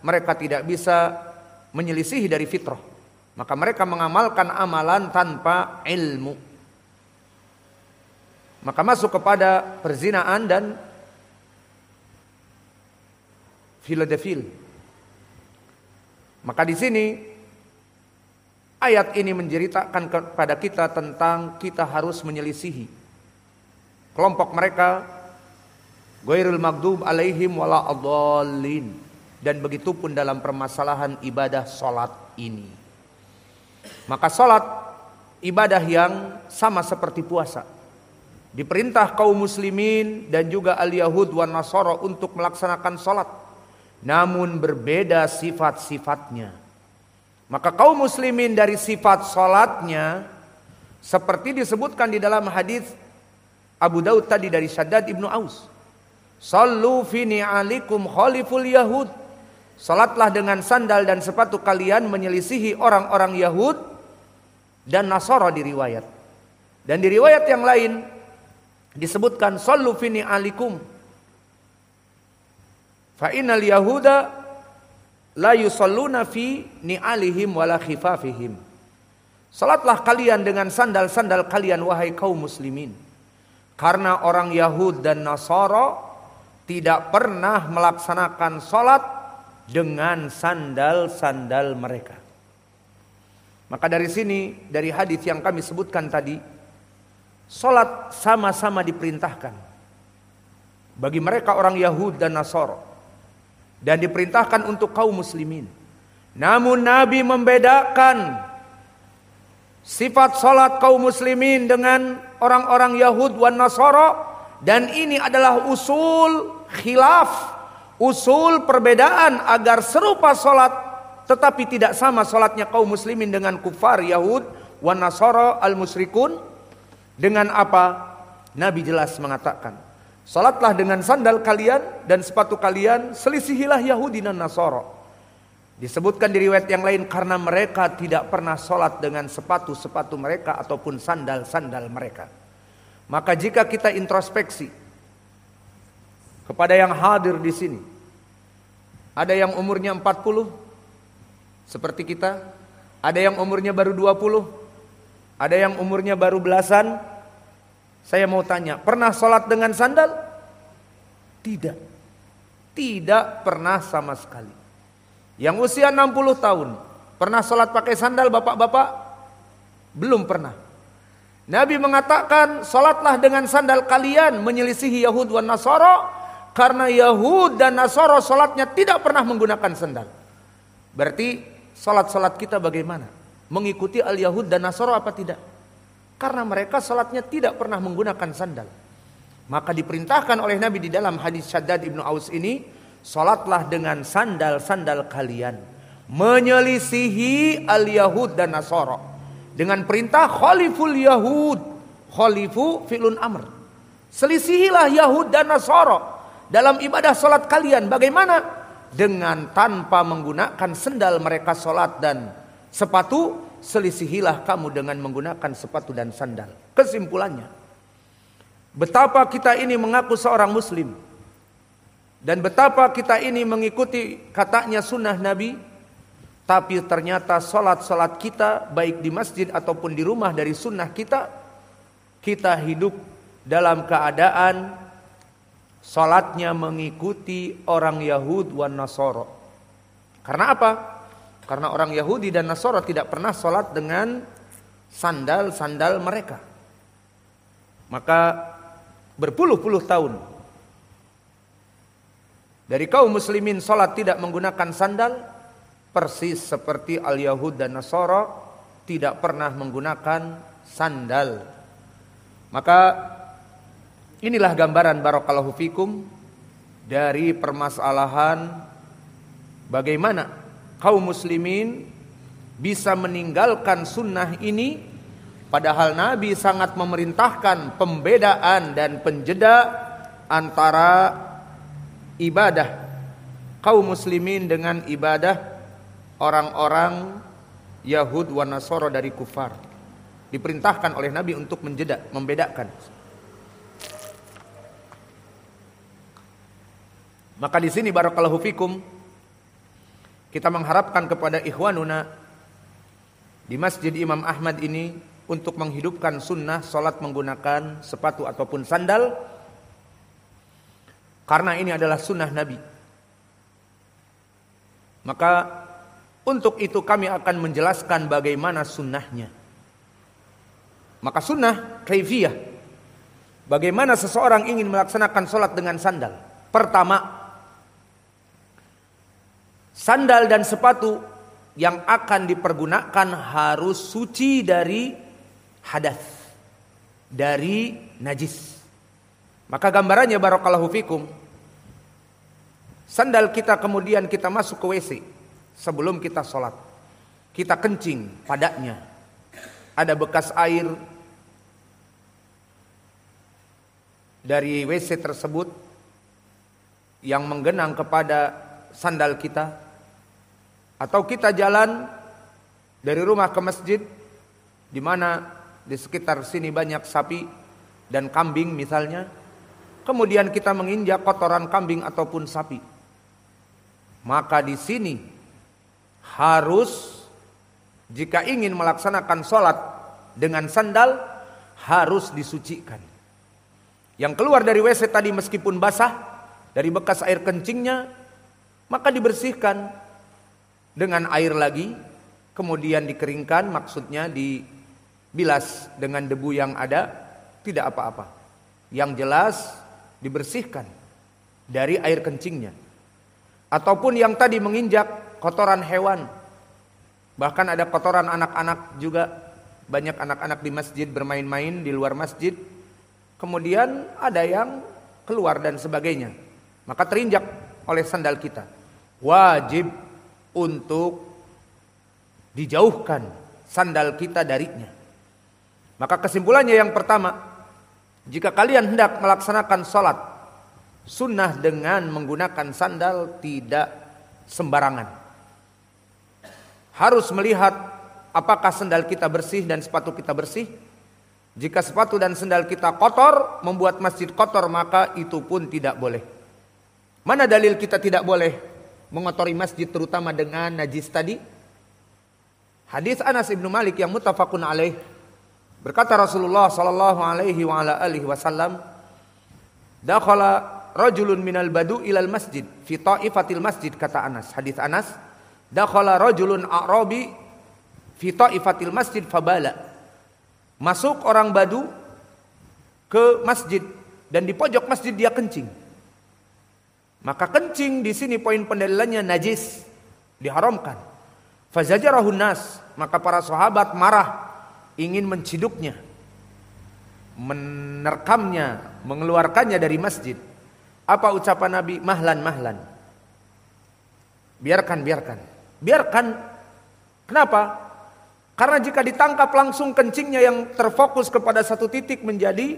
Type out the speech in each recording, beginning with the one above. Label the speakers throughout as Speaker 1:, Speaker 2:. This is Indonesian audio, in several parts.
Speaker 1: mereka tidak bisa menyelisihi dari fitrah. Maka mereka mengamalkan amalan tanpa ilmu. Maka masuk kepada perzinaan dan filadefil. Maka di sini ayat ini menceritakan kepada kita tentang kita harus menyelisihi kelompok mereka gairul magdub alaihim wala adallin dan begitu pun dalam permasalahan ibadah solat ini. Maka solat ibadah yang sama seperti puasa. Diperintah kaum muslimin dan juga al-Yahud wa nasara untuk melaksanakan solat. Namun berbeda sifat-sifatnya. Maka kaum muslimin dari sifat solatnya seperti disebutkan di dalam hadis Abu Daud tadi dari Syaddad ibnu Aus. Sallu fi ni'alikum khaliful Yahud. Salatlah dengan sandal dan sepatu kalian menyelisihi orang-orang Yahud dan Nasara di riwayat. Dan di riwayat yang lain disebutkan sallu fini alikum. Fa innal yahuda la yusalluna fi ni alihim wala khifafihim. Salatlah kalian dengan sandal-sandal kalian wahai kaum muslimin. Karena orang Yahud dan Nasara tidak pernah melaksanakan salat dengan sandal-sandal mereka. Maka dari sini, dari hadis yang kami sebutkan tadi, solat sama-sama diperintahkan. Bagi mereka orang Yahud dan Nasor, Dan diperintahkan untuk kaum muslimin. Namun Nabi membedakan sifat solat kaum muslimin dengan orang-orang Yahud dan Nasoro. Dan ini adalah usul khilaf usul perbedaan agar serupa solat tetapi tidak sama solatnya kaum muslimin dengan kufar Yahud wa Nasara al musriqun dengan apa Nabi jelas mengatakan salatlah dengan sandal kalian dan sepatu kalian selisihilah Yahudi dan Nasara Disebutkan di riwayat yang lain karena mereka tidak pernah sholat dengan sepatu-sepatu mereka ataupun sandal-sandal mereka. Maka jika kita introspeksi, kepada yang hadir di sini. Ada yang umurnya 40 seperti kita, ada yang umurnya baru 20, ada yang umurnya baru belasan. Saya mau tanya, pernah sholat dengan sandal? Tidak. Tidak pernah sama sekali. Yang usia 60 tahun, pernah sholat pakai sandal bapak-bapak? Belum pernah. Nabi mengatakan, sholatlah dengan sandal kalian menyelisihi Yahud wa Nasoro. Karena Yahud dan Nasoro sholatnya tidak pernah menggunakan sendal. Berarti sholat-sholat kita bagaimana? Mengikuti al-Yahud dan Nasoro apa tidak? Karena mereka sholatnya tidak pernah menggunakan sandal. Maka diperintahkan oleh Nabi di dalam hadis Syaddad ibnu Aus ini, sholatlah dengan sandal-sandal kalian. Menyelisihi al-Yahud dan Nasoro. Dengan perintah khaliful Yahud. Khalifu filun amr. Selisihilah Yahud dan Nasoro dalam ibadah sholat kalian bagaimana? Dengan tanpa menggunakan sendal mereka sholat dan sepatu, selisihilah kamu dengan menggunakan sepatu dan sandal. Kesimpulannya, betapa kita ini mengaku seorang muslim. Dan betapa kita ini mengikuti katanya sunnah Nabi, tapi ternyata sholat-sholat kita baik di masjid ataupun di rumah dari sunnah kita, kita hidup dalam keadaan Salatnya mengikuti orang Yahud dan Nasoro. Karena apa? Karena orang Yahudi dan Nasoro tidak pernah salat dengan sandal-sandal mereka. Maka berpuluh-puluh tahun dari kaum muslimin salat tidak menggunakan sandal persis seperti al-Yahud dan Nasoro tidak pernah menggunakan sandal. Maka Inilah gambaran barakallahu fikum dari permasalahan bagaimana kaum muslimin bisa meninggalkan sunnah ini padahal Nabi sangat memerintahkan pembedaan dan penjeda antara ibadah kaum muslimin dengan ibadah orang-orang Yahud wa Nasoro dari kufar diperintahkan oleh Nabi untuk menjeda, membedakan. Maka di sini barakallahu fikum kita mengharapkan kepada ikhwanuna di Masjid Imam Ahmad ini untuk menghidupkan sunnah salat menggunakan sepatu ataupun sandal karena ini adalah sunnah Nabi. Maka untuk itu kami akan menjelaskan bagaimana sunnahnya. Maka sunnah kaifiyah. Bagaimana seseorang ingin melaksanakan sholat dengan sandal. Pertama, Sandal dan sepatu yang akan dipergunakan harus suci dari hadas, dari najis. Maka gambarannya barokallahu fikum. Sandal kita kemudian kita masuk ke WC sebelum kita sholat. Kita kencing padanya. Ada bekas air dari WC tersebut yang menggenang kepada sandal kita atau kita jalan dari rumah ke masjid di mana di sekitar sini banyak sapi dan kambing misalnya. Kemudian kita menginjak kotoran kambing ataupun sapi. Maka di sini harus jika ingin melaksanakan sholat dengan sandal harus disucikan. Yang keluar dari WC tadi meskipun basah dari bekas air kencingnya maka dibersihkan dengan air lagi, kemudian dikeringkan, maksudnya dibilas dengan debu yang ada, tidak apa-apa. Yang jelas dibersihkan dari air kencingnya. Ataupun yang tadi menginjak kotoran hewan. Bahkan ada kotoran anak-anak juga. Banyak anak-anak di masjid bermain-main di luar masjid. Kemudian ada yang keluar dan sebagainya. Maka terinjak oleh sandal kita. Wajib untuk dijauhkan sandal kita darinya. Maka kesimpulannya yang pertama, jika kalian hendak melaksanakan sholat sunnah dengan menggunakan sandal tidak sembarangan. Harus melihat apakah sandal kita bersih dan sepatu kita bersih. Jika sepatu dan sandal kita kotor, membuat masjid kotor, maka itu pun tidak boleh. Mana dalil kita tidak boleh? mengotori masjid terutama dengan najis tadi? Hadis Anas ibnu Malik yang mutafakun alaih berkata Rasulullah sallallahu alaihi wa ala alihi wasallam dakhala rajulun minal badu ilal masjid fi taifatil masjid kata Anas hadis Anas dakhala rajulun a'rabi fi taifatil masjid fabala masuk orang badu ke masjid dan di pojok masjid dia kencing maka kencing di sini poin pendalilannya najis, diharamkan. Fazajarahun nas, maka para sahabat marah ingin menciduknya, menerkamnya, mengeluarkannya dari masjid. Apa ucapan Nabi? Mahlan, mahlan. Biarkan, biarkan. Biarkan. Kenapa? Karena jika ditangkap langsung kencingnya yang terfokus kepada satu titik menjadi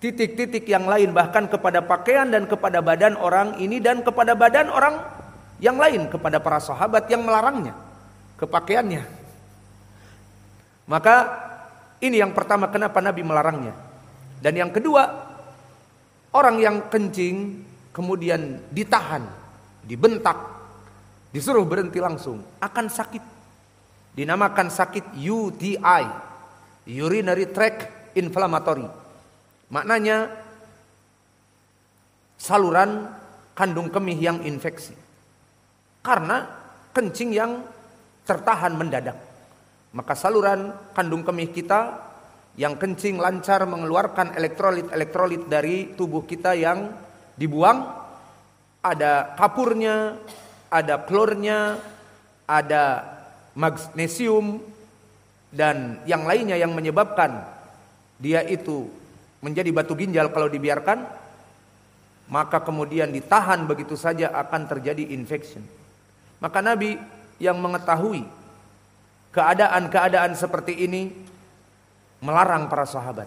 Speaker 1: titik-titik yang lain bahkan kepada pakaian dan kepada badan orang ini dan kepada badan orang yang lain kepada para sahabat yang melarangnya kepakaiannya maka ini yang pertama kenapa Nabi melarangnya dan yang kedua orang yang kencing kemudian ditahan dibentak disuruh berhenti langsung akan sakit dinamakan sakit UTI urinary tract inflammatory Maknanya saluran kandung kemih yang infeksi. Karena kencing yang tertahan mendadak. Maka saluran kandung kemih kita yang kencing lancar mengeluarkan elektrolit-elektrolit dari tubuh kita yang dibuang ada kapurnya, ada klornya, ada magnesium dan yang lainnya yang menyebabkan dia itu menjadi batu ginjal kalau dibiarkan maka kemudian ditahan begitu saja akan terjadi infeksi. Maka Nabi yang mengetahui keadaan-keadaan seperti ini melarang para sahabat.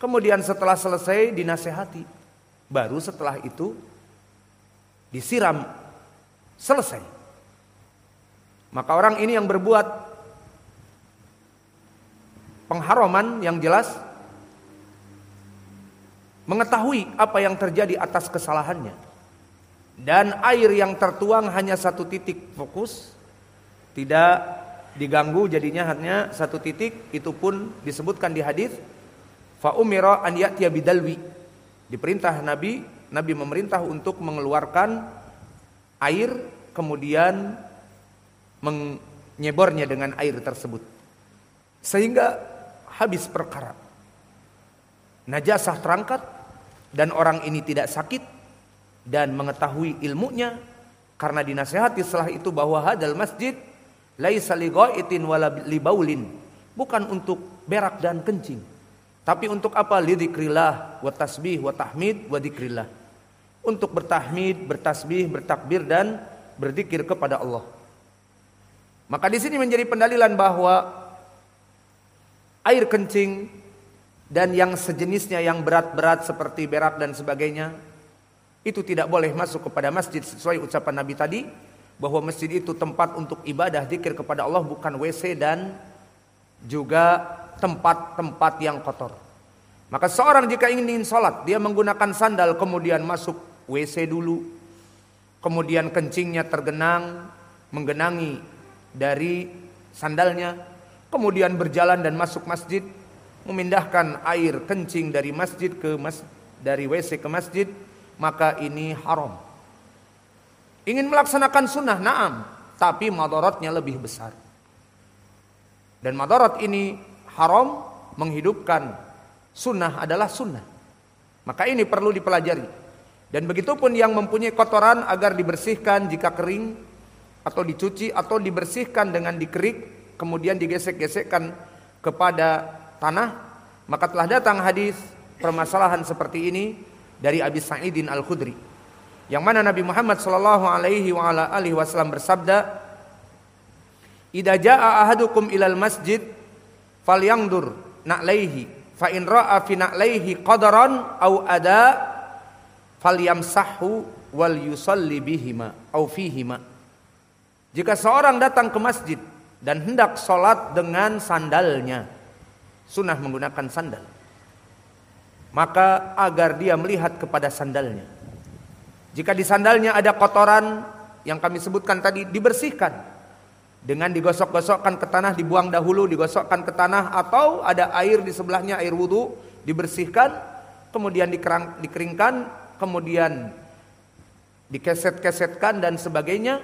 Speaker 1: Kemudian setelah selesai dinasehati, baru setelah itu disiram selesai. Maka orang ini yang berbuat pengharaman yang jelas mengetahui apa yang terjadi atas kesalahannya. Dan air yang tertuang hanya satu titik fokus, tidak diganggu jadinya hanya satu titik, itu pun disebutkan di hadis fa umira an ya'tiya bidalwi. Diperintah Nabi, Nabi memerintah untuk mengeluarkan air kemudian menyebornya dengan air tersebut. Sehingga habis perkara. Najasah terangkat, dan orang ini tidak sakit dan mengetahui ilmunya karena dinasehati setelah itu bahwa hadal masjid laisa lighaitin wala libaulin bukan untuk berak dan kencing tapi untuk apa lidzikrillah wa tasbih wa tahmid wa dzikrillah untuk bertahmid bertasbih bertakbir dan berzikir kepada Allah maka di sini menjadi pendalilan bahwa air kencing dan yang sejenisnya yang berat-berat seperti berak dan sebagainya itu tidak boleh masuk kepada masjid sesuai ucapan Nabi tadi bahwa masjid itu tempat untuk ibadah zikir kepada Allah bukan WC dan juga tempat-tempat yang kotor. Maka seorang jika ingin sholat dia menggunakan sandal kemudian masuk WC dulu kemudian kencingnya tergenang menggenangi dari sandalnya kemudian berjalan dan masuk masjid memindahkan air kencing dari masjid ke mas, dari WC ke masjid, maka ini haram. Ingin melaksanakan sunnah, naam, tapi madorotnya lebih besar. Dan madorot ini haram menghidupkan sunnah adalah sunnah. Maka ini perlu dipelajari. Dan begitu pun yang mempunyai kotoran agar dibersihkan jika kering atau dicuci atau dibersihkan dengan dikerik kemudian digesek-gesekkan kepada tanah maka telah datang hadis permasalahan seperti ini dari Abi Sa'idin Al-Khudri yang mana Nabi Muhammad Shallallahu alaihi wa ala alihi wasallam bersabda idaja jaa ahadukum ilal masjid fal falyangdur na'laihi fa in ra'a fi na'laihi qadaran au ada fal yamsahu wal yusalli bihima au fihima Jika seorang datang ke masjid dan hendak salat dengan sandalnya sunnah menggunakan sandal. Maka agar dia melihat kepada sandalnya. Jika di sandalnya ada kotoran yang kami sebutkan tadi dibersihkan dengan digosok-gosokkan ke tanah dibuang dahulu digosokkan ke tanah atau ada air di sebelahnya air wudhu dibersihkan kemudian dikerang, dikeringkan kemudian dikeset-kesetkan dan sebagainya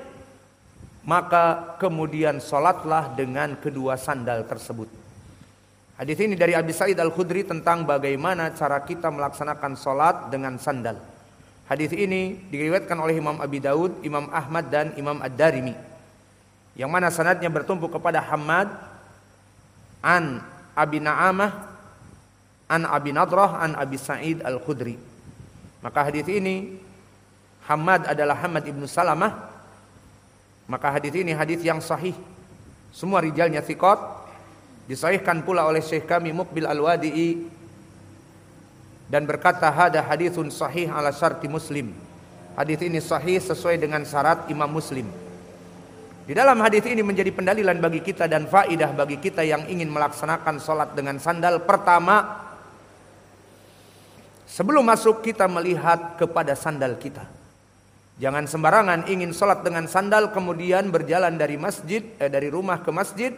Speaker 1: maka kemudian sholatlah dengan kedua sandal tersebut Hadis ini dari Abi Said Al-Khudri tentang bagaimana cara kita melaksanakan solat dengan sandal. Hadis ini diriwayatkan oleh Imam Abi Daud, Imam Ahmad dan Imam Ad-Darimi. Yang mana sanadnya bertumpu kepada Hamad an Abi Na'amah an Abi Nadrah an Abi Said Al-Khudri. Maka hadis ini Hamad adalah Hamad ibnu Salamah. Maka hadis ini hadis yang sahih. Semua rijalnya thiqat Disahihkan pula oleh Syekh kami Mukbil Al-Wadi'i dan berkata hada hadithun sahih ala syarti Muslim. Hadis ini sahih sesuai dengan syarat Imam Muslim. Di dalam hadis ini menjadi pendalilan bagi kita dan faidah bagi kita yang ingin melaksanakan sholat dengan sandal. Pertama, sebelum masuk kita melihat kepada sandal kita. Jangan sembarangan ingin sholat dengan sandal kemudian berjalan dari masjid eh, dari rumah ke masjid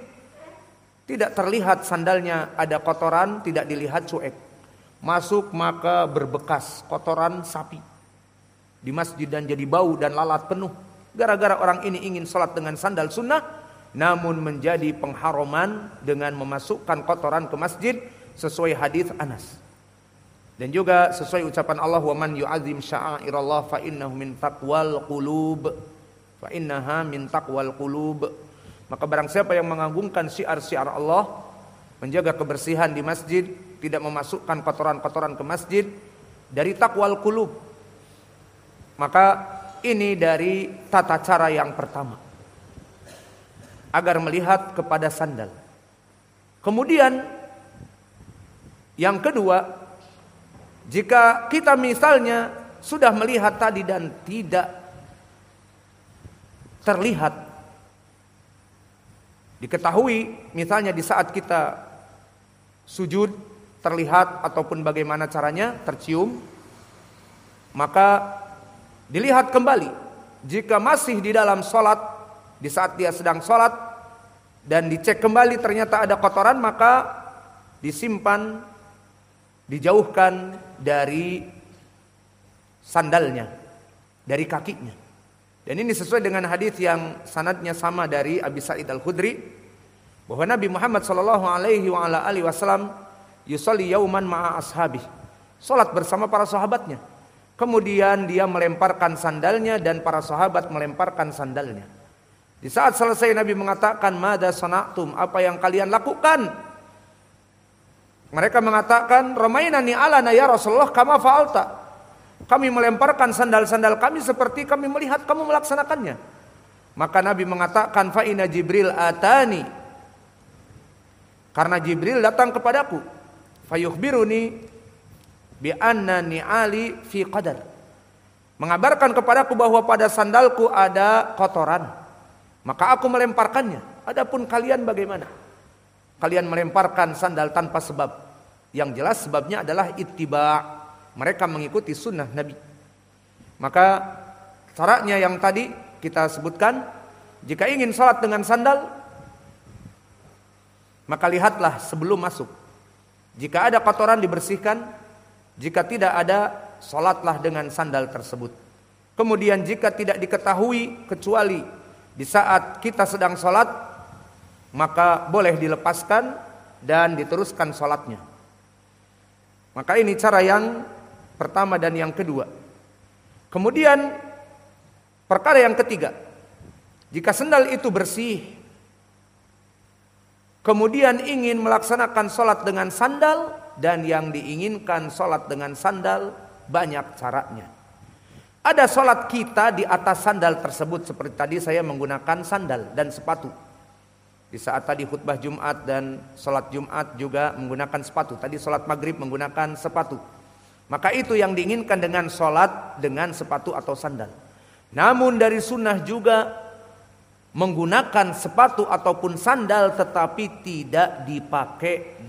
Speaker 1: tidak terlihat sandalnya ada kotoran, tidak dilihat cuek. Masuk maka berbekas kotoran sapi. Di masjid dan jadi bau dan lalat penuh. Gara-gara orang ini ingin sholat dengan sandal sunnah, namun menjadi pengharuman dengan memasukkan kotoran ke masjid sesuai hadis Anas. Dan juga sesuai ucapan Allah, "Wa man yu'azzim sya'airallah fa innahu min taqwal qulub." Fa min taqwal qulub. Maka barang siapa yang mengagungkan syiar-syiar Allah, menjaga kebersihan di masjid, tidak memasukkan kotoran-kotoran ke masjid dari takwal kulub. Maka ini dari tata cara yang pertama. Agar melihat kepada sandal. Kemudian yang kedua, jika kita misalnya sudah melihat tadi dan tidak terlihat Diketahui misalnya di saat kita sujud terlihat ataupun bagaimana caranya tercium maka dilihat kembali jika masih di dalam sholat di saat dia sedang sholat dan dicek kembali ternyata ada kotoran maka disimpan dijauhkan dari sandalnya dari kakinya dan ini sesuai dengan hadis yang sanadnya sama dari Abi Sa'id Al-Khudri bahwa Nabi Muhammad sallallahu alaihi wa ala alihi wasallam yusalli yauman ma'a ashabi. Salat bersama para sahabatnya. Kemudian dia melemparkan sandalnya dan para sahabat melemparkan sandalnya. Di saat selesai Nabi mengatakan mada sana'tum, apa yang kalian lakukan? Mereka mengatakan ramainani alana ya Rasulullah kama fa'alta. Kami melemparkan sandal-sandal kami seperti kami melihat kamu melaksanakannya. Maka Nabi mengatakan faina Jibril atani. Karena Jibril datang kepadaku. Fayukhbiruni bi annani ali fi qadar. Mengabarkan kepadaku bahwa pada sandalku ada kotoran. Maka aku melemparkannya. Adapun kalian bagaimana? Kalian melemparkan sandal tanpa sebab. Yang jelas sebabnya adalah ittiba' mereka mengikuti sunnah Nabi. Maka caranya yang tadi kita sebutkan, jika ingin sholat dengan sandal, maka lihatlah sebelum masuk. Jika ada kotoran dibersihkan, jika tidak ada, sholatlah dengan sandal tersebut. Kemudian jika tidak diketahui kecuali di saat kita sedang sholat, maka boleh dilepaskan dan diteruskan sholatnya. Maka ini cara yang Pertama dan yang kedua. Kemudian perkara yang ketiga. Jika sendal itu bersih, kemudian ingin melaksanakan sholat dengan sandal, dan yang diinginkan sholat dengan sandal banyak caranya. Ada sholat kita di atas sandal tersebut seperti tadi saya menggunakan sandal dan sepatu. Di saat tadi khutbah Jumat dan sholat Jumat juga menggunakan sepatu. Tadi sholat maghrib menggunakan sepatu. Maka itu yang diinginkan dengan sholat dengan sepatu atau sandal. Namun dari sunnah juga menggunakan sepatu ataupun sandal tetapi tidak dipakai